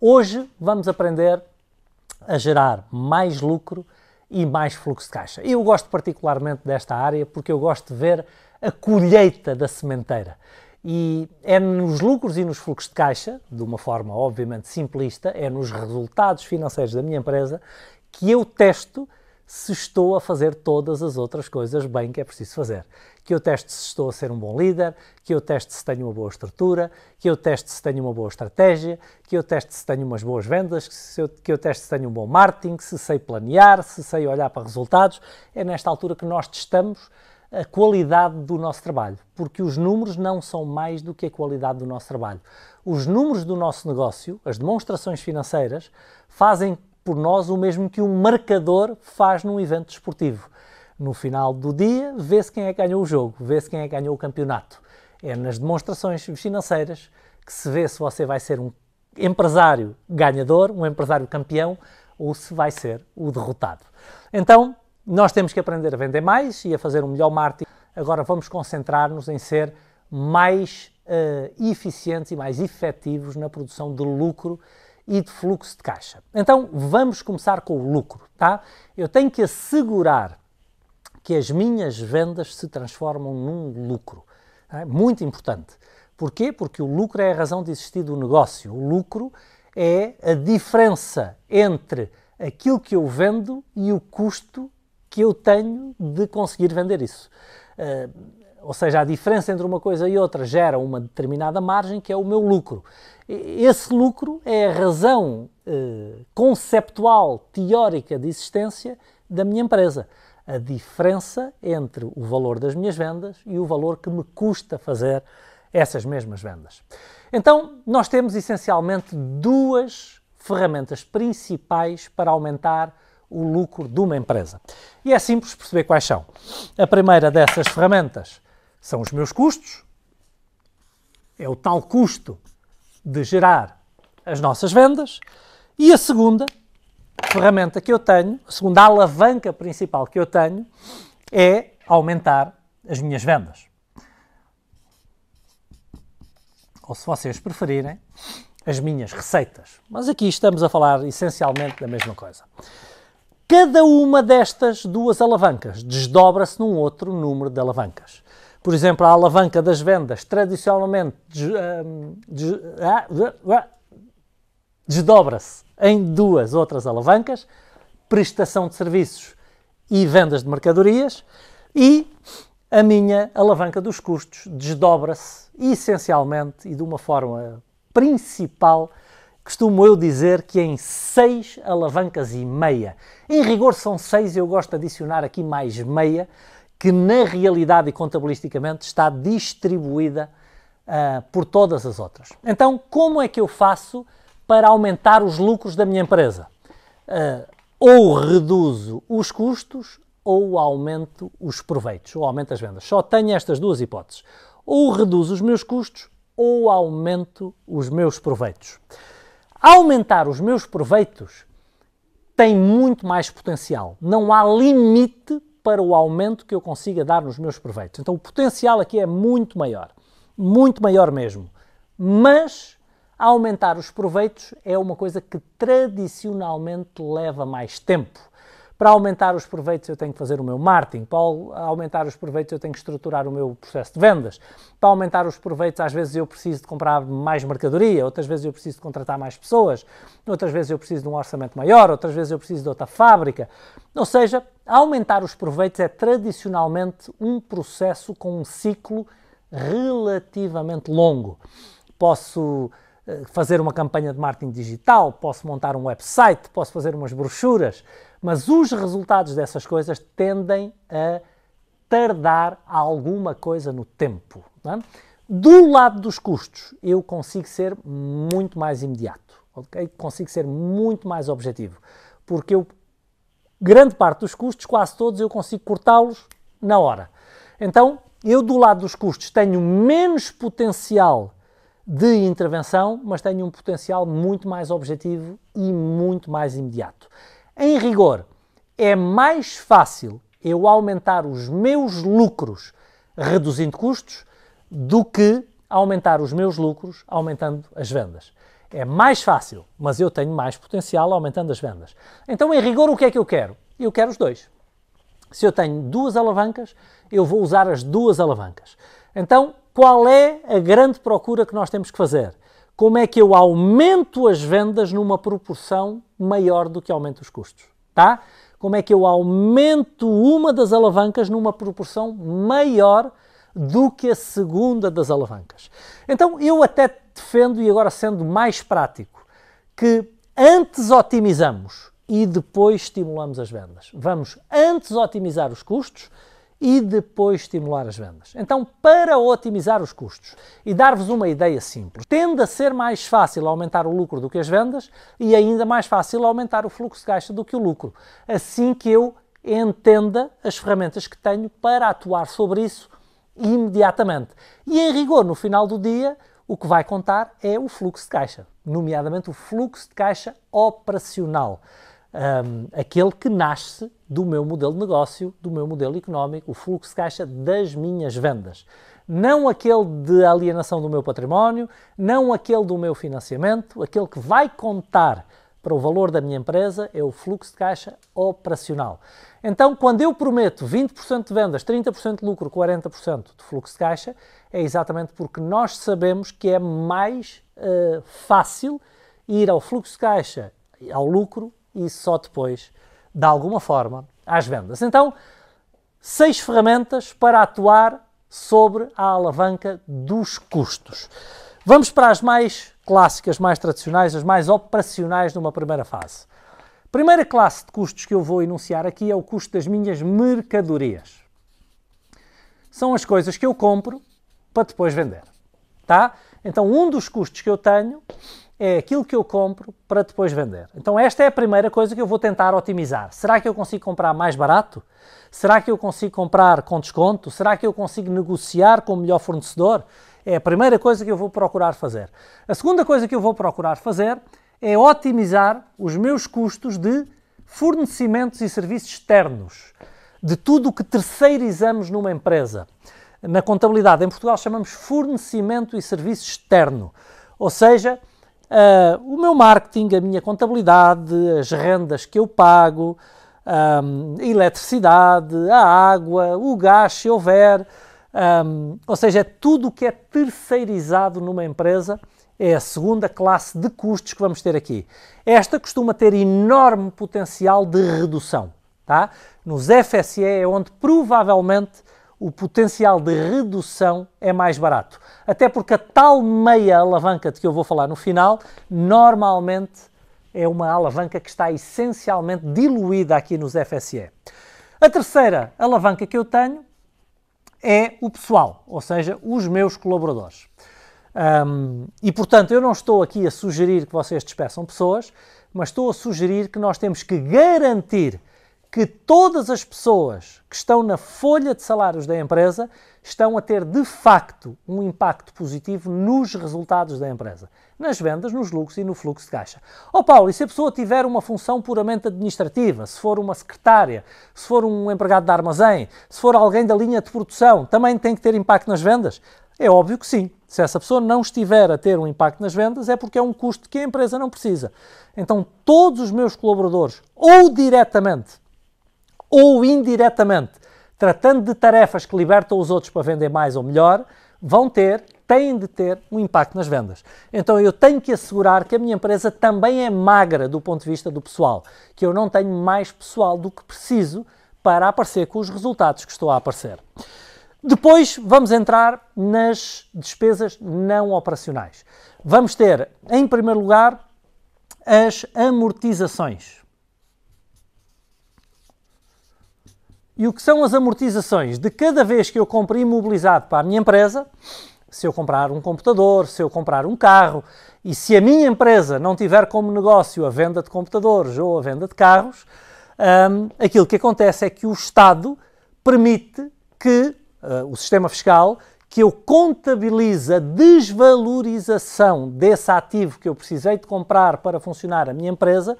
Hoje vamos aprender a gerar mais lucro e mais fluxo de caixa. Eu gosto particularmente desta área porque eu gosto de ver a colheita da sementeira. E é nos lucros e nos fluxos de caixa, de uma forma obviamente simplista, é nos resultados financeiros da minha empresa que eu testo se estou a fazer todas as outras coisas bem que é preciso fazer. Que eu teste se estou a ser um bom líder, que eu teste se tenho uma boa estrutura, que eu teste se tenho uma boa estratégia, que eu teste se tenho umas boas vendas, que, eu, que eu teste se tenho um bom marketing, se sei planear, se sei olhar para resultados. É nesta altura que nós testamos a qualidade do nosso trabalho, porque os números não são mais do que a qualidade do nosso trabalho. Os números do nosso negócio, as demonstrações financeiras, fazem por nós o mesmo que um marcador faz num evento desportivo. No final do dia, vê-se quem é que ganhou o jogo, vê-se quem é que ganhou o campeonato. É nas demonstrações financeiras que se vê se você vai ser um empresário ganhador, um empresário campeão ou se vai ser o derrotado. Então, nós temos que aprender a vender mais e a fazer um melhor marketing. Agora vamos concentrar-nos em ser mais uh, eficientes e mais efetivos na produção de lucro e de fluxo de caixa. Então vamos começar com o lucro, tá? Eu tenho que assegurar que as minhas vendas se transformam num lucro. Tá? É muito importante. Porquê? Porque o lucro é a razão de existir do negócio. O lucro é a diferença entre aquilo que eu vendo e o custo que eu tenho de conseguir vender isso. Uh, ou seja, a diferença entre uma coisa e outra gera uma determinada margem que é o meu lucro. Esse lucro é a razão eh, conceptual, teórica de existência da minha empresa. A diferença entre o valor das minhas vendas e o valor que me custa fazer essas mesmas vendas. Então, nós temos essencialmente duas ferramentas principais para aumentar o lucro de uma empresa. E é simples perceber quais são. A primeira dessas ferramentas são os meus custos, é o tal custo de gerar as nossas vendas. E a segunda ferramenta que eu tenho, a segunda alavanca principal que eu tenho, é aumentar as minhas vendas. Ou se vocês preferirem, as minhas receitas. Mas aqui estamos a falar essencialmente da mesma coisa. Cada uma destas duas alavancas desdobra-se num outro número de alavancas. Por exemplo, a alavanca das vendas tradicionalmente ehm, ah, ah, desdobra-se em duas outras alavancas: prestação de serviços e vendas de mercadorias, e a minha alavanca dos custos desdobra-se essencialmente e de uma forma principal costumo eu dizer que em seis alavancas e meia. Em rigor são seis, eu gosto de adicionar aqui mais meia, que na realidade e contabilisticamente está distribuída uh, por todas as outras. Então, como é que eu faço para aumentar os lucros da minha empresa? Uh, ou reduzo os custos ou aumento os proveitos, ou aumento as vendas. Só tenho estas duas hipóteses. Ou reduzo os meus custos ou aumento os meus proveitos. Aumentar os meus proveitos tem muito mais potencial. Não há limite para o aumento que eu consiga dar nos meus proveitos. Então o potencial aqui é muito maior, muito maior mesmo. Mas aumentar os proveitos é uma coisa que tradicionalmente leva mais tempo. Para aumentar os proveitos, eu tenho que fazer o meu marketing. Para aumentar os proveitos, eu tenho que estruturar o meu processo de vendas. Para aumentar os proveitos, às vezes eu preciso de comprar mais mercadoria, outras vezes eu preciso de contratar mais pessoas, outras vezes eu preciso de um orçamento maior, outras vezes eu preciso de outra fábrica. Ou seja, aumentar os proveitos é tradicionalmente um processo com um ciclo relativamente longo. Posso eh, fazer uma campanha de marketing digital, posso montar um website, posso fazer umas brochuras, mas os resultados dessas coisas tendem a tardar alguma coisa no tempo. É? Do lado dos custos, eu consigo ser muito mais imediato, okay? consigo ser muito mais objetivo, porque eu, grande parte dos custos, quase todos, eu consigo cortá-los na hora. Então, eu do lado dos custos tenho menos potencial de intervenção, mas tenho um potencial muito mais objetivo e muito mais imediato. Em rigor, é mais fácil eu aumentar os meus lucros reduzindo custos do que aumentar os meus lucros aumentando as vendas. É mais fácil, mas eu tenho mais potencial aumentando as vendas. Então, em rigor, o que é que eu quero? Eu quero os dois. Se eu tenho duas alavancas, eu vou usar as duas alavancas. Então, qual é a grande procura que nós temos que fazer? como é que eu aumento as vendas numa proporção maior do que aumento os custos, tá? Como é que eu aumento uma das alavancas numa proporção maior do que a segunda das alavancas. Então eu até defendo, e agora sendo mais prático, que antes otimizamos e depois estimulamos as vendas. Vamos antes otimizar os custos e depois estimular as vendas. Então, para otimizar os custos e dar-vos uma ideia simples, tende a ser mais fácil aumentar o lucro do que as vendas e ainda mais fácil aumentar o fluxo de caixa do que o lucro, assim que eu entenda as ferramentas que tenho para atuar sobre isso imediatamente. E em rigor, no final do dia, o que vai contar é o fluxo de caixa, nomeadamente o fluxo de caixa operacional um, aquele que nasce do meu modelo de negócio, do meu modelo económico, o fluxo de caixa das minhas vendas. Não aquele de alienação do meu património, não aquele do meu financiamento, aquele que vai contar para o valor da minha empresa é o fluxo de caixa operacional. Então, quando eu prometo 20% de vendas, 30% de lucro, 40% de fluxo de caixa, é exatamente porque nós sabemos que é mais uh, fácil ir ao fluxo de caixa, ao lucro, e só depois, de alguma forma, às vendas. Então, seis ferramentas para atuar sobre a alavanca dos custos. Vamos para as mais clássicas, mais tradicionais, as mais operacionais numa primeira fase. Primeira classe de custos que eu vou enunciar aqui é o custo das minhas mercadorias. São as coisas que eu compro para depois vender, tá? Então, um dos custos que eu tenho é aquilo que eu compro para depois vender. Então, esta é a primeira coisa que eu vou tentar otimizar. Será que eu consigo comprar mais barato? Será que eu consigo comprar com desconto? Será que eu consigo negociar com o melhor fornecedor? É a primeira coisa que eu vou procurar fazer. A segunda coisa que eu vou procurar fazer é otimizar os meus custos de fornecimentos e serviços externos, de tudo o que terceirizamos numa empresa. Na contabilidade em Portugal chamamos fornecimento e serviço externo, ou seja, Uh, o meu marketing, a minha contabilidade, as rendas que eu pago, um, a eletricidade, a água, o gás, se houver. Um, ou seja, é tudo o que é terceirizado numa empresa é a segunda classe de custos que vamos ter aqui. Esta costuma ter enorme potencial de redução. Tá? Nos FSE é onde provavelmente o potencial de redução é mais barato até porque a tal meia alavanca de que eu vou falar no final, normalmente é uma alavanca que está essencialmente diluída aqui nos FSE. A terceira alavanca que eu tenho é o pessoal, ou seja, os meus colaboradores. Um, e portanto, eu não estou aqui a sugerir que vocês despeçam pessoas, mas estou a sugerir que nós temos que garantir que todas as pessoas que estão na folha de salários da empresa estão a ter de facto um impacto positivo nos resultados da empresa, nas vendas, nos lucros e no fluxo de caixa. Ó oh Paulo, e se a pessoa tiver uma função puramente administrativa, se for uma secretária, se for um empregado de armazém, se for alguém da linha de produção, também tem que ter impacto nas vendas? É óbvio que sim. Se essa pessoa não estiver a ter um impacto nas vendas, é porque é um custo que a empresa não precisa. Então, todos os meus colaboradores, ou diretamente ou indiretamente, tratando de tarefas que libertam os outros para vender mais ou melhor, vão ter, têm de ter um impacto nas vendas. Então eu tenho que assegurar que a minha empresa também é magra do ponto de vista do pessoal, que eu não tenho mais pessoal do que preciso para aparecer com os resultados que estou a aparecer. Depois vamos entrar nas despesas não operacionais. Vamos ter, em primeiro lugar, as amortizações. E o que são as amortizações? De cada vez que eu compro imobilizado para a minha empresa, se eu comprar um computador, se eu comprar um carro, e se a minha empresa não tiver como negócio a venda de computadores ou a venda de carros, um, aquilo que acontece é que o Estado permite que uh, o sistema fiscal que eu contabilize a desvalorização desse ativo que eu precisei de comprar para funcionar a minha empresa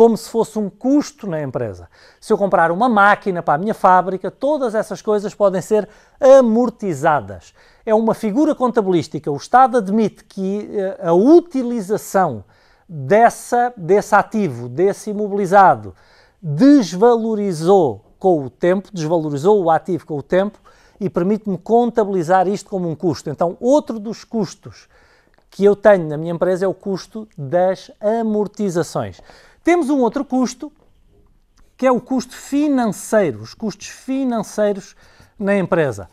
como se fosse um custo na empresa. Se eu comprar uma máquina para a minha fábrica, todas essas coisas podem ser amortizadas. É uma figura contabilística. O Estado admite que eh, a utilização dessa, desse ativo, desse imobilizado, desvalorizou com o tempo, desvalorizou o ativo com o tempo e permite-me contabilizar isto como um custo. Então, outro dos custos que eu tenho na minha empresa é o custo das amortizações. Temos um outro custo, que é o custo financeiro, os custos financeiros na empresa.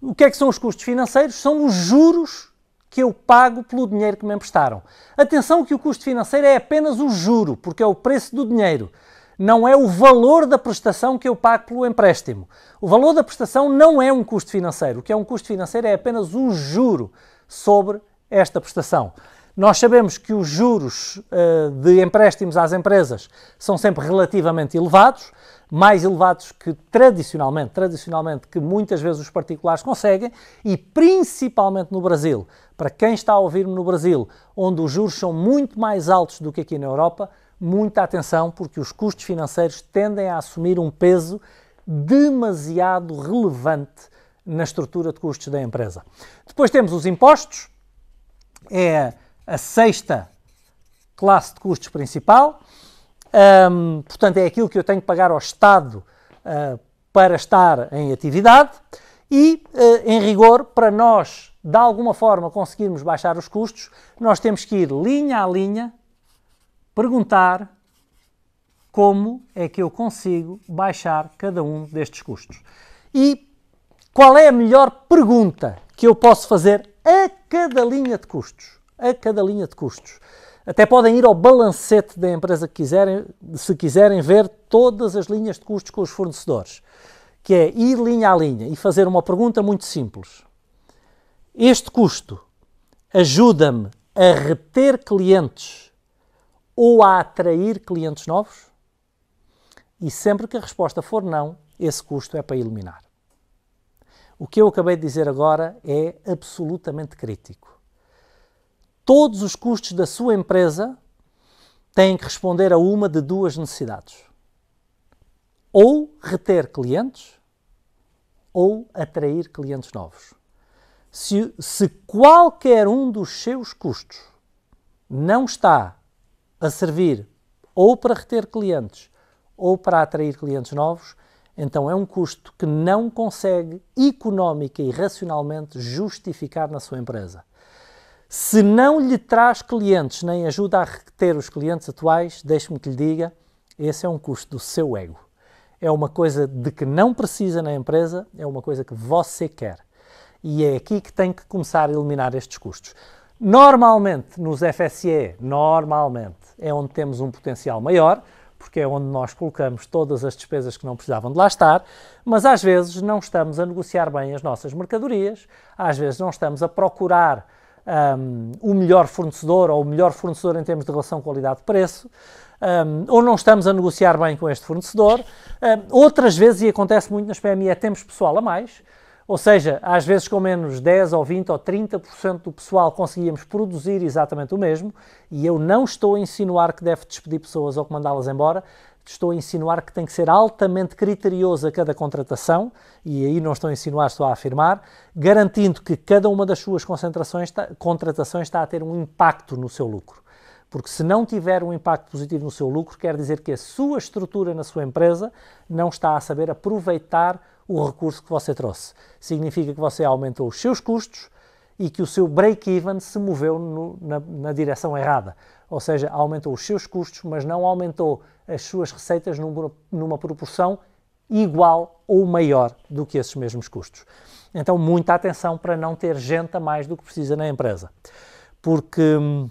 O que é que são os custos financeiros? São os juros que eu pago pelo dinheiro que me emprestaram. Atenção que o custo financeiro é apenas o juro, porque é o preço do dinheiro. Não é o valor da prestação que eu pago pelo empréstimo. O valor da prestação não é um custo financeiro. O que é um custo financeiro é apenas o juro sobre esta prestação. Nós sabemos que os juros uh, de empréstimos às empresas são sempre relativamente elevados, mais elevados que tradicionalmente, tradicionalmente que muitas vezes os particulares conseguem, e principalmente no Brasil. Para quem está a ouvir-me no Brasil, onde os juros são muito mais altos do que aqui na Europa, muita atenção, porque os custos financeiros tendem a assumir um peso demasiado relevante na estrutura de custos da empresa. Depois temos os impostos. É a sexta classe de custos principal. Um, portanto, é aquilo que eu tenho que pagar ao Estado uh, para estar em atividade e, uh, em rigor, para nós, de alguma forma, conseguirmos baixar os custos, nós temos que ir linha a linha perguntar como é que eu consigo baixar cada um destes custos. E qual é a melhor pergunta que eu posso fazer a cada linha de custos? a cada linha de custos. Até podem ir ao balancete da empresa que quiserem, se quiserem ver todas as linhas de custos com os fornecedores, que é ir linha a linha e fazer uma pergunta muito simples. Este custo ajuda-me a reter clientes ou a atrair clientes novos? E sempre que a resposta for não, esse custo é para eliminar. O que eu acabei de dizer agora é absolutamente crítico todos os custos da sua empresa têm que responder a uma de duas necessidades: ou reter clientes ou atrair clientes novos. Se, se qualquer um dos seus custos não está a servir ou para reter clientes ou para atrair clientes novos, então é um custo que não consegue economicamente e racionalmente justificar na sua empresa. Se não lhe traz clientes nem ajuda a reter os clientes atuais, deixe-me que lhe diga, esse é um custo do seu ego. É uma coisa de que não precisa na empresa, é uma coisa que você quer. E é aqui que tem que começar a eliminar estes custos. Normalmente, nos FSE, normalmente, é onde temos um potencial maior, porque é onde nós colocamos todas as despesas que não precisavam de lá estar, mas às vezes não estamos a negociar bem as nossas mercadorias, às vezes não estamos a procurar um, o melhor fornecedor ou o melhor fornecedor em termos de relação qualidade-preço. Um, ou não estamos a negociar bem com este fornecedor. Um, outras vezes, e acontece muito nas PME, é temos pessoal a mais, ou seja, às vezes com menos 10 ou 20 ou 30% do pessoal conseguíamos produzir exatamente o mesmo, e eu não estou a insinuar que deve despedir pessoas ou que mandá-las embora, que estou a insinuar que tem que ser altamente criterioso a cada contratação, e aí não estou a insinuar, estou a afirmar, garantindo que cada uma das suas concentrações está, contratações está a ter um impacto no seu lucro. Porque se não tiver um impacto positivo no seu lucro, quer dizer que a sua estrutura na sua empresa não está a saber aproveitar o recurso que você trouxe. Significa que você aumentou os seus custos e que o seu break-even se moveu no, na, na direção errada. Ou seja, aumentou os seus custos, mas não aumentou as suas receitas numa proporção igual ou maior do que esses mesmos custos. Então, muita atenção para não ter gente a mais do que precisa na empresa. Porque, hum,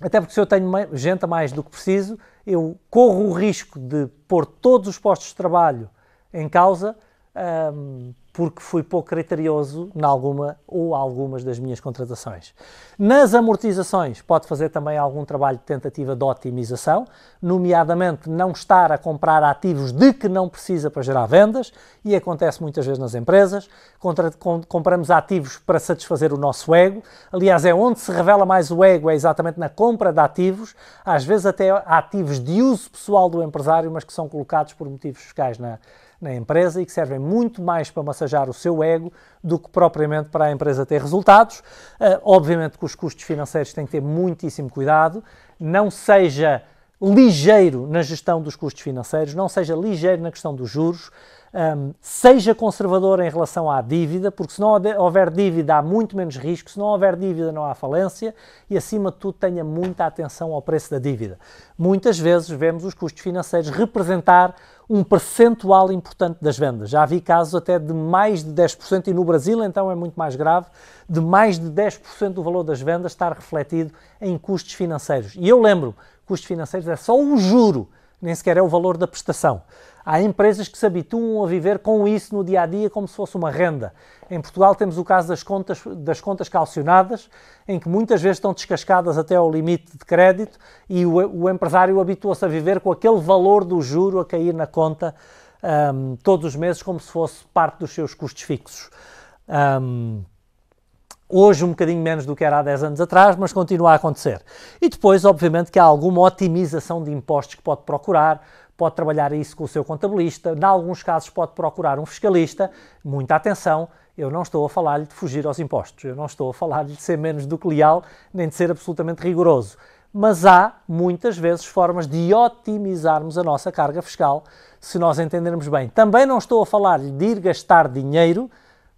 até porque se eu tenho gente a mais do que preciso, eu corro o risco de pôr todos os postos de trabalho em causa um, porque fui pouco criterioso em alguma ou algumas das minhas contratações. Nas amortizações, pode fazer também algum trabalho de tentativa de otimização, nomeadamente não estar a comprar ativos de que não precisa para gerar vendas, e acontece muitas vezes nas empresas. Contra, com, compramos ativos para satisfazer o nosso ego. Aliás, é onde se revela mais o ego, é exatamente na compra de ativos, às vezes até ativos de uso pessoal do empresário, mas que são colocados por motivos fiscais na na empresa e que servem muito mais para massajar o seu ego do que propriamente para a empresa ter resultados. Uh, obviamente que os custos financeiros têm que ter muitíssimo cuidado, não seja ligeiro na gestão dos custos financeiros, não seja ligeiro na questão dos juros um, seja conservador em relação à dívida, porque se não houver dívida há muito menos risco, se não houver dívida não há falência e, acima de tudo, tenha muita atenção ao preço da dívida. Muitas vezes vemos os custos financeiros representar um percentual importante das vendas. Já vi casos até de mais de 10%, e no Brasil então é muito mais grave, de mais de 10% do valor das vendas estar refletido em custos financeiros. E eu lembro, custos financeiros é só o juro, nem sequer é o valor da prestação. Há empresas que se habituam a viver com isso no dia a dia como se fosse uma renda. Em Portugal temos o caso das contas, das contas calcionadas, em que muitas vezes estão descascadas até ao limite de crédito e o, o empresário habitua-se a viver com aquele valor do juro a cair na conta um, todos os meses como se fosse parte dos seus custos fixos. Um, hoje um bocadinho menos do que era há 10 anos atrás, mas continua a acontecer. E depois, obviamente, que há alguma otimização de impostos que pode procurar, pode trabalhar isso com o seu contabilista, em alguns casos pode procurar um fiscalista. Muita atenção, eu não estou a falar-lhe de fugir aos impostos, eu não estou a falar-lhe de ser menos do que leal, nem de ser absolutamente rigoroso. Mas há muitas vezes formas de otimizarmos a nossa carga fiscal se nós entendermos bem. Também não estou a falar-lhe de ir gastar dinheiro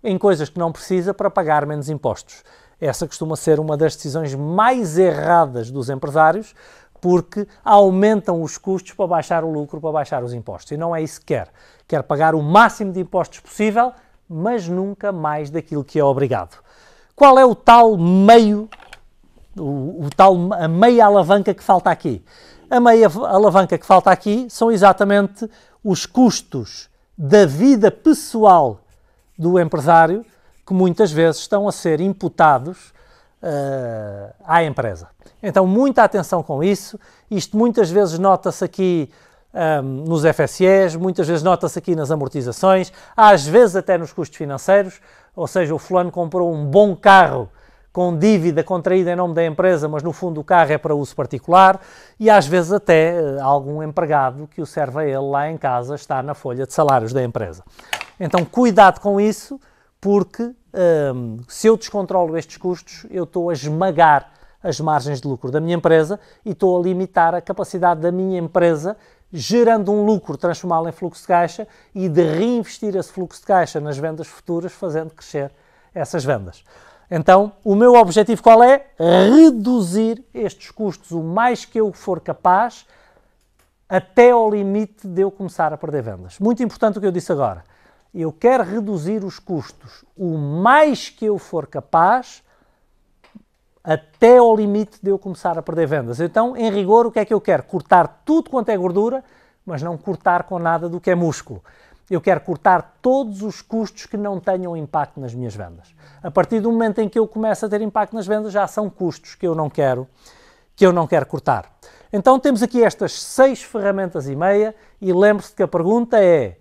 em coisas que não precisa para pagar menos impostos. Essa costuma ser uma das decisões mais erradas dos empresários, porque aumentam os custos para baixar o lucro, para baixar os impostos. E não é isso que quer. Quer pagar o máximo de impostos possível, mas nunca mais daquilo que é obrigado. Qual é o tal meio, o, o tal, a meia alavanca que falta aqui? A meia alavanca que falta aqui são exatamente os custos da vida pessoal do empresário que muitas vezes estão a ser imputados uh, à empresa. Então, muita atenção com isso. Isto muitas vezes nota-se aqui um, ehm, nos FSEs, muitas vezes nota-se aqui nas amortizações, às vezes até nos custos financeiros, ou seja, o fulano comprou um bom carro com dívida contraída em nome da empresa, mas no fundo o carro é para uso particular, e às vezes até eh, algum empregado que o serve a ele lá em casa está na folha de salários da empresa. Então, cuidado com isso porque hum, se eu descontrolo estes custos, eu estou a esmagar as margens de lucro da minha empresa e estou a limitar a capacidade da minha empresa, gerando um lucro, transformá-lo em fluxo de caixa e de reinvestir esse fluxo de caixa nas vendas futuras, fazendo crescer essas vendas. Então, o meu objetivo qual é? Reduzir estes custos o mais que eu for capaz até ao limite de eu começar a perder vendas. Muito importante o que eu disse agora eu quero reduzir os custos o mais que eu for capaz, até ao limite de eu começar a perder vendas. Então, em rigor, o que é que eu quero? Cortar tudo quanto é gordura, mas não cortar com nada do que é músculo. Eu quero cortar todos os custos que não tenham impacto nas minhas vendas. A partir do momento em que eu começo a ter impacto nas vendas, já são custos que eu não quero, que eu não quero cortar. Então temos aqui estas seis ferramentas e meia e lembre-se que a pergunta é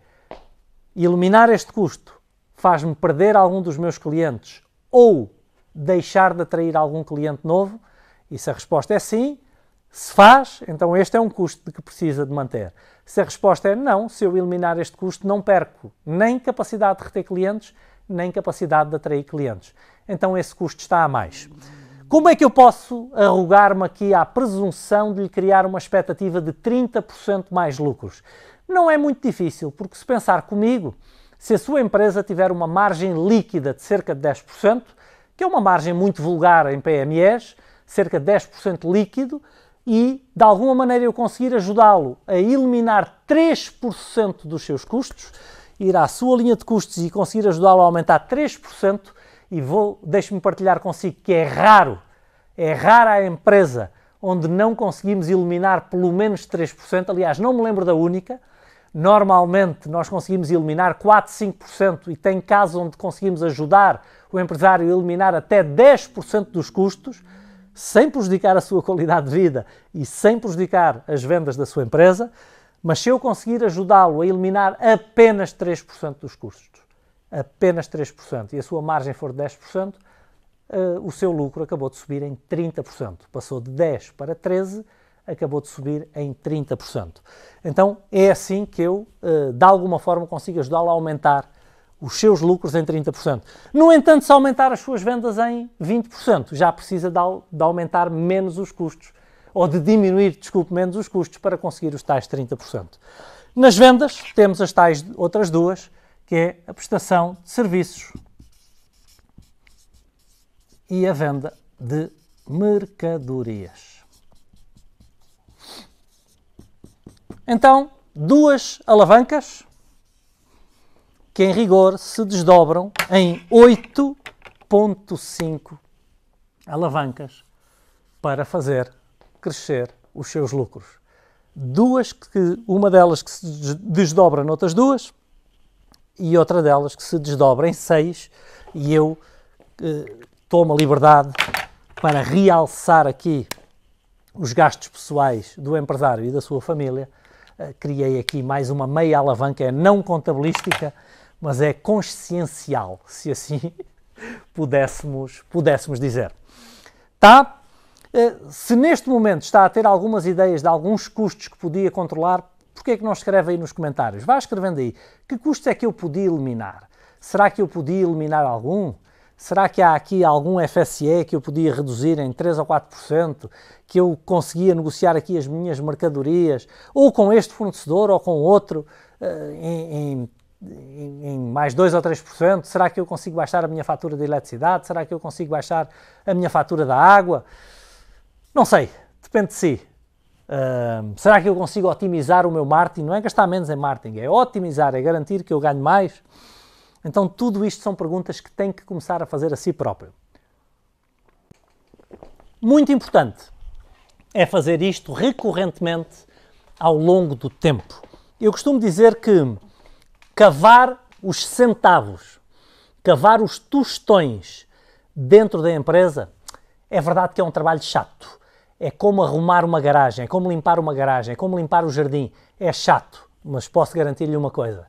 eliminar este custo faz-me perder algum dos meus clientes ou deixar de atrair algum cliente novo? E se a resposta é sim, se faz, então este é um custo que precisa de manter. Se a resposta é não, se eu eliminar este custo, não perco nem capacidade de reter clientes, nem capacidade de atrair clientes. Então esse custo está a mais. Como é que eu posso arrogar-me aqui à presunção de lhe criar uma expectativa de 30% mais lucros? Não é muito difícil, porque se pensar comigo, se a sua empresa tiver uma margem líquida de cerca de 10%, que é uma margem muito vulgar em PMEs, cerca de 10% líquido, e de alguma maneira eu conseguir ajudá-lo a eliminar 3% dos seus custos, ir à sua linha de custos e conseguir ajudá-lo a aumentar 3%, e vou, deixe-me partilhar consigo que é raro, é rara a empresa onde não conseguimos eliminar pelo menos 3%, aliás, não me lembro da única, Normalmente nós conseguimos eliminar 4, 5% e tem casos onde conseguimos ajudar o empresário a eliminar até 10% dos custos, sem prejudicar a sua qualidade de vida e sem prejudicar as vendas da sua empresa. Mas se eu conseguir ajudá-lo a eliminar apenas 3% dos custos, apenas 3%, e a sua margem for 10%, uh, eh, o seu lucro acabou de subir em 30%. Passou de 10 para 13%, acabou de subir em 30%. Então é assim que eu, eh, de alguma forma, consigo ajudá-lo a aumentar os seus lucros em 30%. No entanto, se aumentar as suas vendas em 20%, já precisa de, aumentar menos os custos, ou de diminuir, desculpe, menos os custos para conseguir os tais 30%. Nas vendas, temos as tais outras duas, que é a prestação de serviços e a venda de mercadorias. Então, duas alavancas que, em rigor, se desdobram em 8,5 alavancas para fazer crescer os seus lucros. Duas que, uma delas que se desdobra noutras duas e outra delas que se desdobra em seis e eu eh, tomo a liberdade para realçar aqui os gastos pessoais do empresário e da sua família eh, criei aqui mais uma meia alavanca, é não contabilística, mas é consciencial, se assim pudéssemos, pudéssemos dizer. Tá? Eh, se neste momento está a ter algumas ideias de alguns custos que podia controlar, porquê é que não escreve aí nos comentários? Vá escrevendo aí. Que custos é que eu podia eliminar? Será que eu podia eliminar algum? Será que há aqui algum FSE que eu podia reduzir em 3 ou 4%, que eu conseguia negociar aqui as minhas mercadorias, ou com este fornecedor ou com outro, eh, em, em, em mais 2 ou 3%? Será que eu consigo baixar a minha fatura de eletricidade? Será que eu consigo baixar a minha fatura da água? Não sei, depende de si. Uh, será que eu consigo otimizar o meu marketing? Não é gastar menos em marketing, é otimizar, é garantir que eu ganho mais. Então, tudo isto são perguntas que tem que começar a fazer a si próprio. Muito importante é fazer isto recorrentemente ao longo do tempo. Eu costumo dizer que cavar os centavos, cavar os tostões dentro da empresa, é verdade que é um trabalho chato. É como arrumar uma garagem, é como limpar uma garagem, é como limpar o jardim. É chato, mas posso garantir-lhe uma coisa: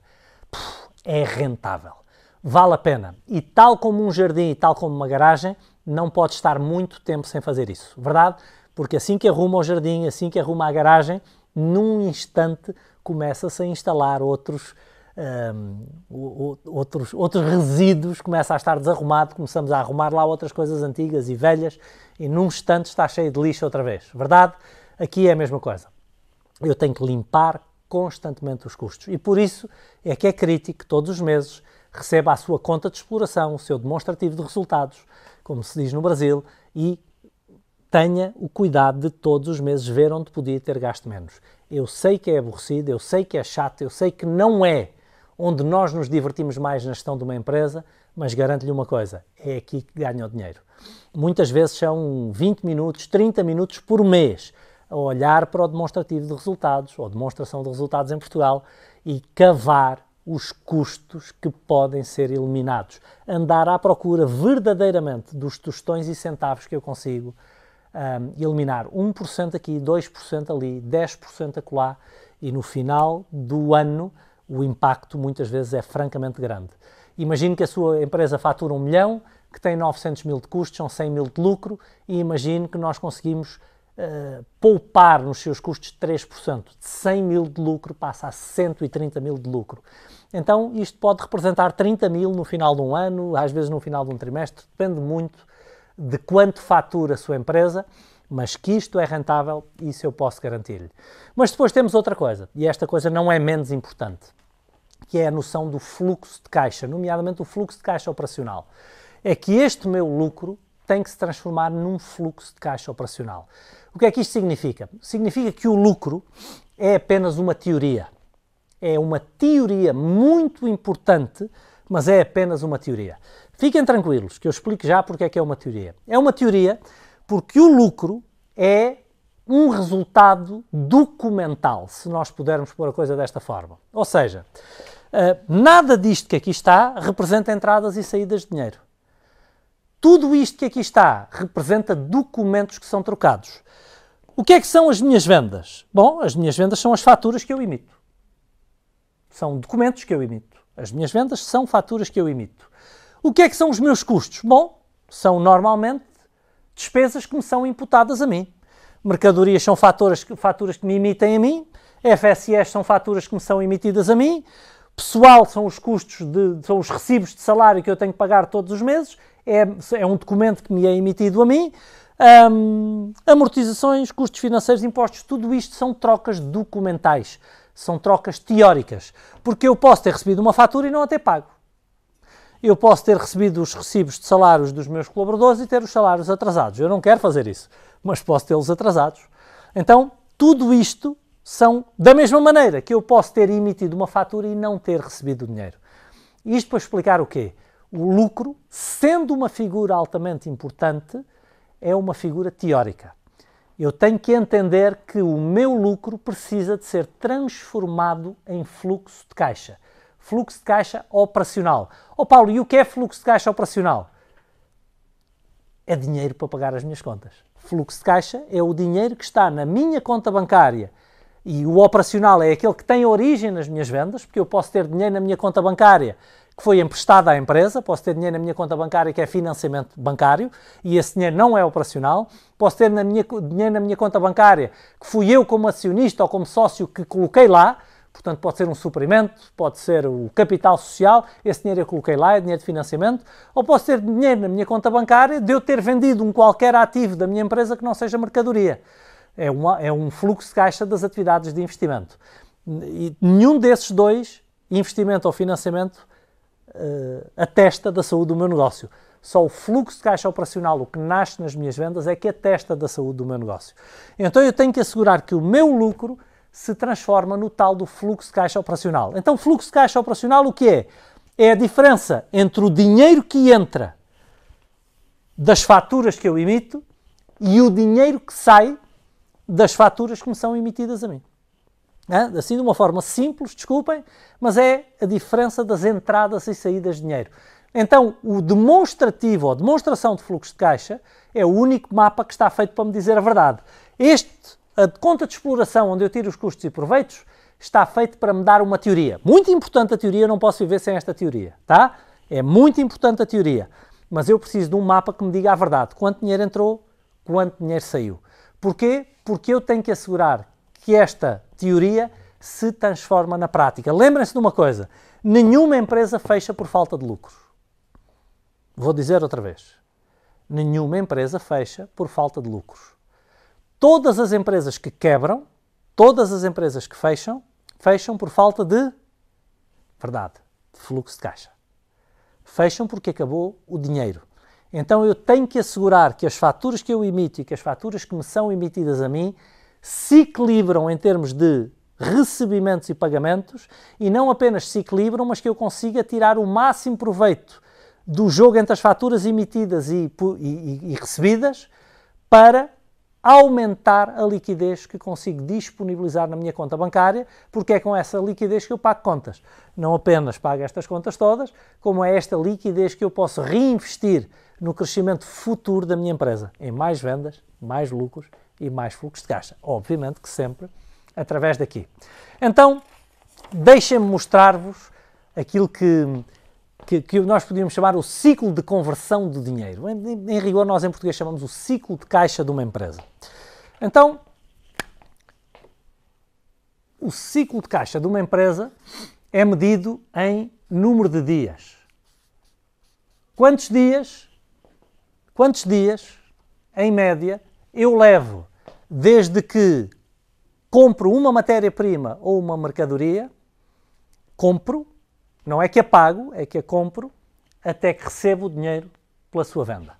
é rentável vale a pena. E tal como um jardim e tal como uma garagem, não pode estar muito tempo sem fazer isso, verdade? Porque assim que arruma o jardim, assim que arruma a garagem, num instante começa-se a instalar outros, um, ehm, outros, outros resíduos, começa a estar desarrumado, começamos a arrumar lá outras coisas antigas e velhas e num instante está cheio de lixo outra vez, verdade? Aqui é a mesma coisa. Eu tenho que limpar constantemente os custos e por isso é que é crítico todos os meses recebe à sua conta de exploração, o seu demonstrativo de resultados, como se diz no Brasil, e tenha o cuidado de todos os meses ver onde podia ter gasto menos. Eu sei que é aborrecido, eu sei que é chato, eu sei que não é onde nós nos divertimos mais na gestão de uma empresa, mas garanto-lhe uma coisa: é aqui que ganha o dinheiro. Muitas vezes são 20 minutos, 30 minutos por mês a olhar para o demonstrativo de resultados ou demonstração de resultados em Portugal e cavar os custos que podem ser eliminados. Andar à procura verdadeiramente dos tostões e centavos que eu consigo um, eliminar. 1% aqui, 2% ali, 10% acolá, e no final do ano o impacto muitas vezes é francamente grande. Imagine que a sua empresa fatura um milhão, que tem 900 mil de custos, são 100 mil de lucro, e imagine que nós conseguimos eh, poupar nos seus custos 3%. De 100 mil de lucro passa a 130 mil de lucro. Então isto pode representar 30 mil no final de um ano, às vezes no final de um trimestre, depende muito de quanto fatura a sua empresa, mas que isto é rentável, isso eu posso garantir-lhe. Mas depois temos outra coisa, e esta coisa não é menos importante, que é a noção do fluxo de caixa, nomeadamente o fluxo de caixa operacional. É que este meu lucro tem que se transformar num fluxo de caixa operacional. O que é que isto significa? Significa que o lucro é apenas uma teoria. É uma teoria muito importante, mas é apenas uma teoria. Fiquem tranquilos, que eu explico já porque é que é uma teoria. É uma teoria porque o lucro é um resultado documental, se nós pudermos pôr a coisa desta forma. Ou seja, eh, nada disto que aqui está representa entradas e saídas de dinheiro. Tudo isto que aqui está representa documentos que são trocados. O que é que são as minhas vendas? Bom, as minhas vendas são as faturas que eu emito. São documentos que eu emito. As minhas vendas são faturas que eu emito. O que é que são os meus custos? Bom, são normalmente despesas que me são imputadas a mim. Mercadorias são faturas, faturas que me emitem a mim, FSS são faturas que me são emitidas a mim, pessoal são os custos, de, são os recibos de salário que eu tenho que pagar todos os meses é, é um documento que me é emitido a mim. Um, amortizações, custos financeiros, impostos, tudo isto são trocas documentais, são trocas teóricas, porque eu posso ter recebido uma fatura e não a ter pago. Eu posso ter recebido os recibos de salários dos meus colaboradores e ter os salários atrasados. Eu não quero fazer isso, mas posso tê-los atrasados. Então, tudo isto são da mesma maneira que eu posso ter emitido uma fatura e não ter recebido o dinheiro. Isto para explicar o quê? o lucro, sendo uma figura altamente importante, é uma figura teórica. Eu tenho que entender que o meu lucro precisa de ser transformado em fluxo de caixa. Fluxo de caixa operacional. Ó oh Paulo, e o que é fluxo de caixa operacional? É dinheiro para pagar as minhas contas. Fluxo de caixa é o dinheiro que está na minha conta bancária e o operacional é aquele que tem origem nas minhas vendas, porque eu posso ter dinheiro na minha conta bancária que foi emprestada à empresa, posso ter dinheiro na minha conta bancária que é financiamento bancário e esse dinheiro não é operacional, posso ter na minha, dinheiro na minha conta bancária que fui eu como acionista ou como sócio que coloquei lá, portanto pode ser um suprimento, pode ser o capital social, esse dinheiro eu coloquei lá, é dinheiro de financiamento, ou posso ter dinheiro na minha conta bancária de eu ter vendido um qualquer ativo da minha empresa que não seja mercadoria. É, uma, é um fluxo de caixa das atividades de investimento. E nenhum desses dois, investimento ou financiamento, uh, atesta da saúde do meu negócio. Só o fluxo de caixa operacional, o que nasce nas minhas vendas, é que atesta da saúde do meu negócio. Então eu tenho que assegurar que o meu lucro se transforma no tal do fluxo de caixa operacional. Então, fluxo de caixa operacional o que é? É a diferença entre o dinheiro que entra das faturas que eu emito e o dinheiro que sai das faturas que me são emitidas a mim. Né? assim de uma forma simples, desculpem, mas é a diferença das entradas e saídas de dinheiro. Então, o demonstrativo ou demonstração de fluxo de caixa é o único mapa que está feito para me dizer a verdade. Este, a conta de exploração, onde eu tiro os custos e proveitos, está feito para me dar uma teoria. Muito importante a teoria, não posso viver sem esta teoria, tá? É muito importante a teoria, mas eu preciso de um mapa que me diga a verdade. Quanto dinheiro entrou, quanto dinheiro saiu. Porquê? Porque eu tenho que assegurar que esta teoria se transforma na prática. Lembrem-se de uma coisa: nenhuma empresa fecha por falta de lucro. Vou dizer outra vez: nenhuma empresa fecha por falta de lucro. Todas as empresas que quebram, todas as empresas que fecham, fecham por falta de verdade, de fluxo de caixa. Fecham porque acabou o dinheiro. Então eu tenho que assegurar que as faturas que eu emito e que as faturas que me são emitidas a mim se equilibram em termos de recebimentos e pagamentos e não apenas se equilibram, mas que eu consiga tirar o máximo proveito do jogo entre as faturas emitidas e, e, e recebidas para aumentar a liquidez que consigo disponibilizar na minha conta bancária, porque é com essa liquidez que eu pago contas. Não apenas pago estas contas todas, como é esta liquidez que eu posso reinvestir no crescimento futuro da minha empresa, em mais vendas, mais lucros e mais fluxo de caixa. Obviamente que sempre através daqui. Então, deixem-me mostrar-vos aquilo que, que, que, nós podíamos chamar o ciclo de conversão do dinheiro. Em, em, rigor, nós em português chamamos o ciclo de caixa de uma empresa. Então, o ciclo de caixa de uma empresa é medido em número de dias. Quantos dias, quantos dias, em média, eu levo desde que compro uma matéria-prima ou uma mercadoria, compro, não é que a pago, é que a compro, até que recebo o dinheiro pela sua venda.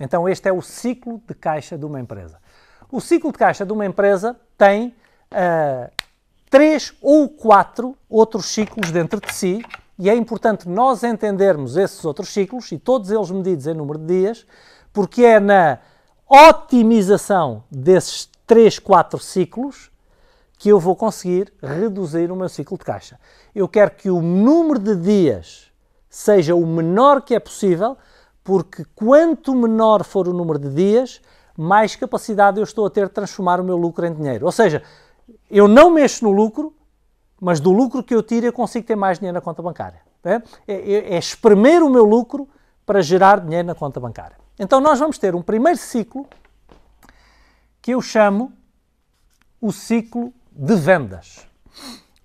Então, este é o ciclo de caixa de uma empresa. O ciclo de caixa de uma empresa tem uh, três ou quatro outros ciclos dentro de si, e é importante nós entendermos esses outros ciclos, e todos eles medidos em número de dias, porque é na otimização desses 3, 4 ciclos que eu vou conseguir reduzir o meu ciclo de caixa. Eu quero que o número de dias seja o menor que é possível, porque quanto menor for o número de dias, mais capacidade eu estou a ter de transformar o meu lucro em dinheiro. Ou seja, eu não mexo no lucro, mas do lucro que eu tiro eu consigo ter mais dinheiro na conta bancária. É, é, é espremer o meu lucro para gerar dinheiro na conta bancária. Então nós vamos ter um primeiro ciclo que eu chamo o ciclo de vendas.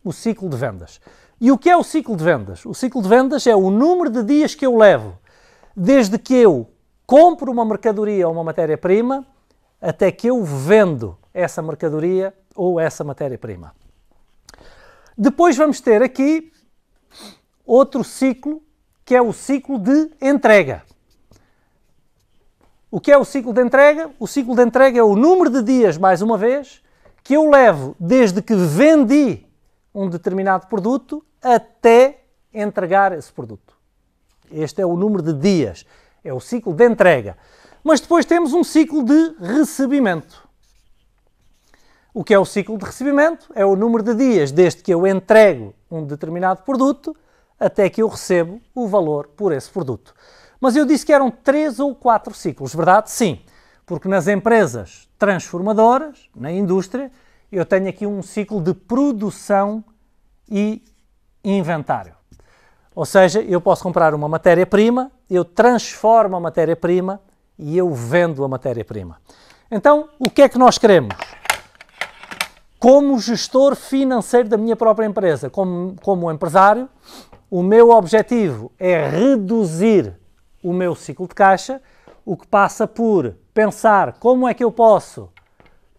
O ciclo de vendas. E o que é o ciclo de vendas? O ciclo de vendas é o número de dias que eu levo desde que eu compro uma mercadoria ou uma matéria-prima até que eu vendo essa mercadoria ou essa matéria-prima. Depois vamos ter aqui outro ciclo que é o ciclo de entrega. O que é o ciclo de entrega? O ciclo de entrega é o número de dias, mais uma vez, que eu levo desde que vendi um determinado produto até entregar esse produto. Este é o número de dias, é o ciclo de entrega. Mas depois temos um ciclo de recebimento. O que é o ciclo de recebimento? É o número de dias desde que eu entrego um determinado produto até que eu recebo o valor por esse produto. Mas eu disse que eram três ou quatro ciclos, verdade? Sim, porque nas empresas transformadoras, na indústria, eu tenho aqui um ciclo de produção e inventário. Ou seja, eu posso comprar uma matéria-prima, eu transformo a matéria-prima e eu vendo a matéria-prima. Então, o que é que nós queremos? Como gestor financeiro da minha própria empresa, como, como empresário, o meu objetivo é reduzir o meu ciclo de caixa, o que passa por pensar como é que eu posso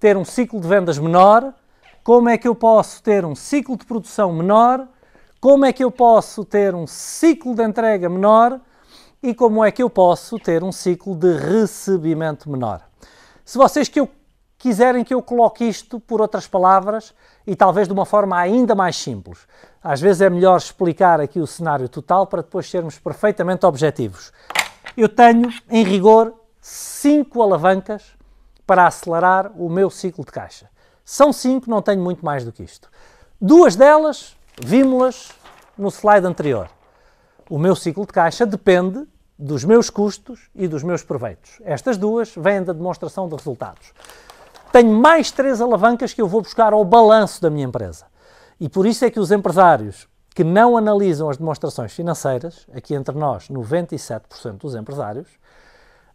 ter um ciclo de vendas menor, como é que eu posso ter um ciclo de produção menor, como é que eu posso ter um ciclo de entrega menor e como é que eu posso ter um ciclo de recebimento menor. Se vocês que eu quiserem que eu coloque isto por outras palavras e talvez de uma forma ainda mais simples. Às vezes é melhor explicar aqui o cenário total para depois sermos perfeitamente objetivos. Eu tenho, em rigor, cinco alavancas para acelerar o meu ciclo de caixa. São cinco, não tenho muito mais do que isto. Duas delas vimos-las no slide anterior. O meu ciclo de caixa depende dos meus custos e dos meus proveitos. Estas duas vêm da demonstração de resultados tenho mais três alavancas que eu vou buscar ao balanço da minha empresa. E por isso é que os empresários que não analisam as demonstrações financeiras, aqui entre nós, 97% dos empresários,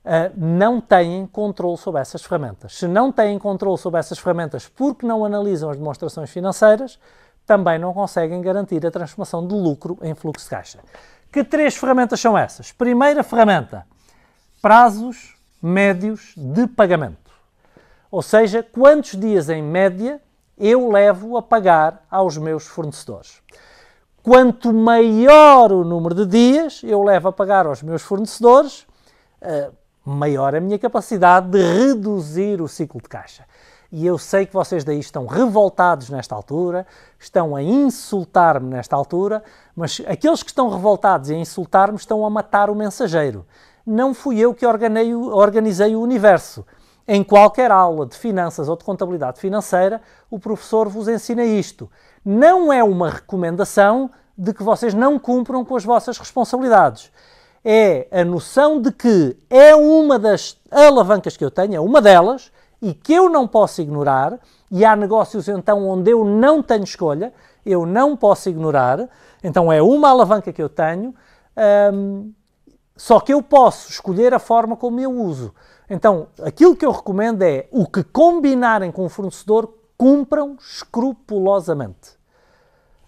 eh, não têm controle sobre essas ferramentas. Se não têm controle sobre essas ferramentas porque não analisam as demonstrações financeiras, também não conseguem garantir a transformação de lucro em fluxo de caixa. Que três ferramentas são essas? Primeira ferramenta: prazos médios de pagamento. Ou seja, quantos dias em média eu levo a pagar aos meus fornecedores. Quanto maior o número de dias eu levo a pagar aos meus fornecedores, eh, maior a minha capacidade de reduzir o ciclo de caixa. E eu sei que vocês daí estão revoltados nesta altura, estão a insultar-me nesta altura, mas aqueles que estão revoltados e a insultar-me estão a matar o mensageiro. Não fui eu que organizei o universo. Em qualquer aula de finanças ou de contabilidade financeira, o professor vos ensina isto. Não é uma recomendação de que vocês não cumpram com as vossas responsabilidades. É a noção de que é uma das alavancas que eu tenho, é uma delas, e que eu não posso ignorar, e há negócios então onde eu não tenho escolha, eu não posso ignorar, então é uma alavanca que eu tenho, hum, só que eu posso escolher a forma como eu uso. Então, aquilo que eu recomendo é o que combinarem com o fornecedor, cumpram escrupulosamente.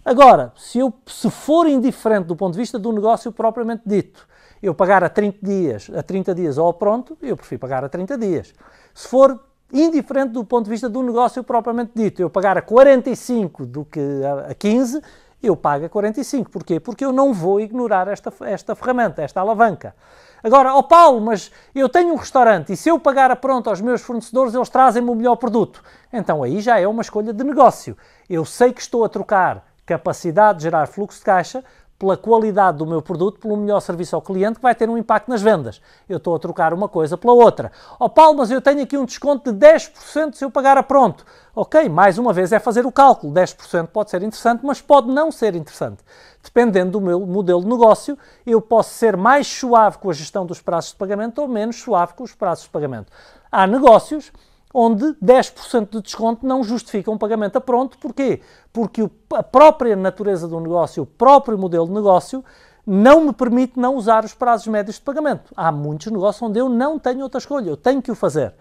Agora, se, eu, se for indiferente do ponto de vista do negócio propriamente dito, eu pagar a 30 dias, a 30 dias ou pronto, eu prefiro pagar a 30 dias. Se for indiferente do ponto de vista do negócio propriamente dito, eu pagar a 45 do que a 15, eu pago a 45. Porquê? Porque eu não vou ignorar esta, esta ferramenta, esta alavanca. Agora, ó oh Paulo, mas eu tenho um restaurante e se eu pagar a pronto aos meus fornecedores, eles trazem-me o melhor produto. Então aí já é uma escolha de negócio. Eu sei que estou a trocar capacidade de gerar fluxo de caixa pela qualidade do meu produto, pelo melhor serviço ao cliente, que vai ter um impacto nas vendas. Eu estou a trocar uma coisa pela outra. Ó oh, Paulo, mas eu tenho aqui um desconto de 10% se eu pagar a pronto. Ok, mais uma vez é fazer o cálculo. 10% pode ser interessante, mas pode não ser interessante. Dependendo do meu modelo de negócio, eu posso ser mais suave com a gestão dos prazos de pagamento ou menos suave com os prazos de pagamento. Há negócios onde 10% de desconto não justifica um pagamento a pronto. Porquê? Porque a própria natureza do negócio, o próprio modelo de negócio, não me permite não usar os prazos médios de pagamento. Há muitos negócios onde eu não tenho outra escolha, eu tenho que o fazer.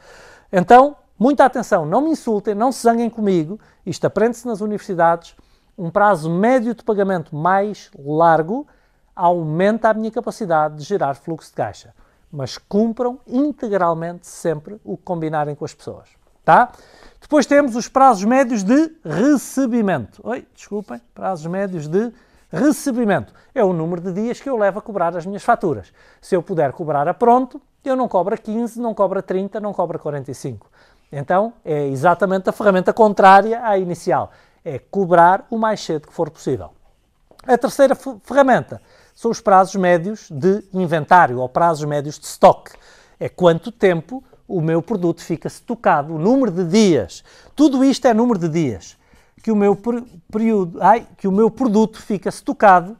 Então, muita atenção, não me insultem, não se zanguem comigo, isto aprende-se nas universidades. Um prazo médio de pagamento mais largo aumenta a minha capacidade de gerar fluxo de caixa mas cumpram integralmente sempre o que combinarem com as pessoas. Tá? Depois temos os prazos médios de recebimento. Oi, desculpem, prazos médios de recebimento. É o número de dias que eu levo a cobrar as minhas faturas. Se eu puder cobrar a pronto, eu não cobro 15, não cobro a 30, não cobro a 45. Então, é exatamente a ferramenta contrária à inicial. É cobrar o mais cedo que for possível. A terceira ferramenta são os prazos médios de inventário ou prazos médios de stock. É quanto tempo o meu produto fica estocado, o número de dias. Tudo isto é número de dias que o meu período, ai, que o meu produto fica estocado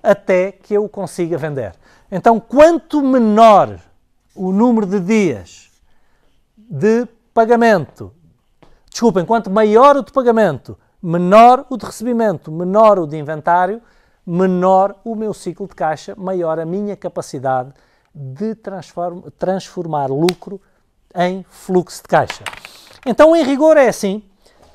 até que eu o consiga vender. Então, quanto menor o número de dias de pagamento, desculpem, quanto maior o de pagamento, menor o de recebimento, menor o de inventário, menor o meu ciclo de caixa, maior a minha capacidade de transform, transformar lucro em fluxo de caixa. Então, em rigor, é assim: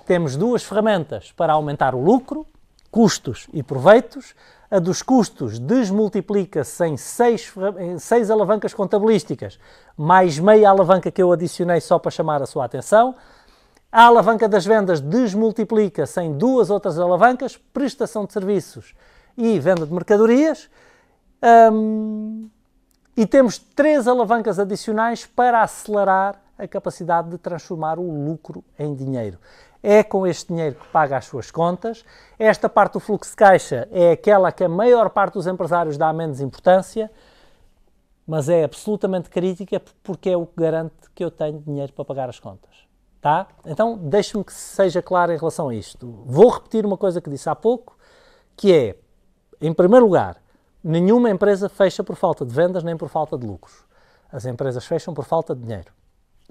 temos duas ferramentas para aumentar o lucro, custos e proveitos. A dos custos desmultiplica-se em seis, em seis alavancas contabilísticas, mais meia alavanca que eu adicionei só para chamar a sua atenção. A alavanca das vendas desmultiplica-se em duas outras alavancas, prestação de serviços e venda de mercadorias. Um, e temos três alavancas adicionais para acelerar a capacidade de transformar o lucro em dinheiro. É com este dinheiro que paga as suas contas. Esta parte do fluxo de caixa é aquela que a maior parte dos empresários dá menos importância, mas é absolutamente crítica porque é o que garante que eu tenho dinheiro para pagar as contas. Tá? Então, deixe-me que seja claro em relação a isto. Vou repetir uma coisa que disse há pouco, que é em primeiro lugar, nenhuma empresa fecha por falta de vendas nem por falta de lucros. As empresas fecham por falta de dinheiro.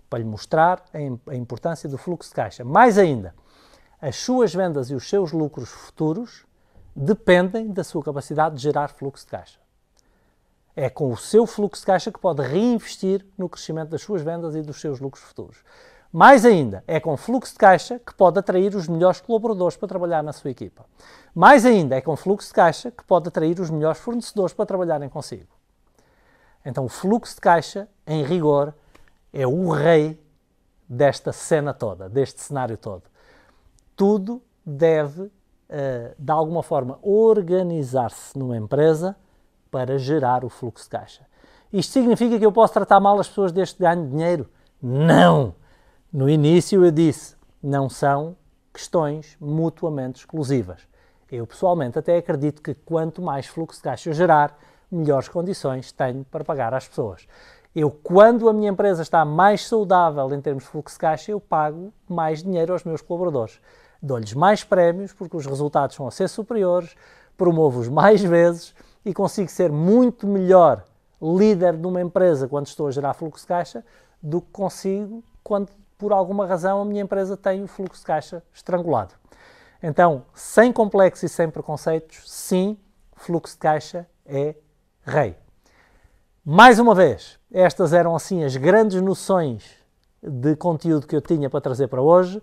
Para lhe mostrar a importância do fluxo de caixa. Mais ainda, as suas vendas e os seus lucros futuros dependem da sua capacidade de gerar fluxo de caixa. É com o seu fluxo de caixa que pode reinvestir no crescimento das suas vendas e dos seus lucros futuros. Mais ainda, é com fluxo de caixa que pode atrair os melhores colaboradores para trabalhar na sua equipa. Mais ainda, é com fluxo de caixa que pode atrair os melhores fornecedores para trabalharem consigo. Então, o fluxo de caixa, em rigor, é o rei desta cena toda, deste cenário todo. Tudo deve, eh, de alguma forma, organizar-se numa empresa para gerar o fluxo de caixa. Isto significa que eu posso tratar mal as pessoas deste ganho de dinheiro? Não! No início eu disse, não são questões mutuamente exclusivas. Eu pessoalmente até acredito que quanto mais fluxo de caixa eu gerar, melhores condições tenho para pagar às pessoas. Eu, quando a minha empresa está mais saudável em termos de fluxo de caixa, eu pago mais dinheiro aos meus colaboradores. Dou-lhes mais prémios, porque os resultados vão ser superiores, promovo-os mais vezes e consigo ser muito melhor líder de uma empresa quando estou a gerar fluxo de caixa do que consigo quando por alguma razão a minha empresa tem o fluxo de caixa estrangulado. Então, sem complexos e sem preconceitos, sim, fluxo de caixa é rei. Mais uma vez, estas eram assim as grandes noções de conteúdo que eu tinha para trazer para hoje.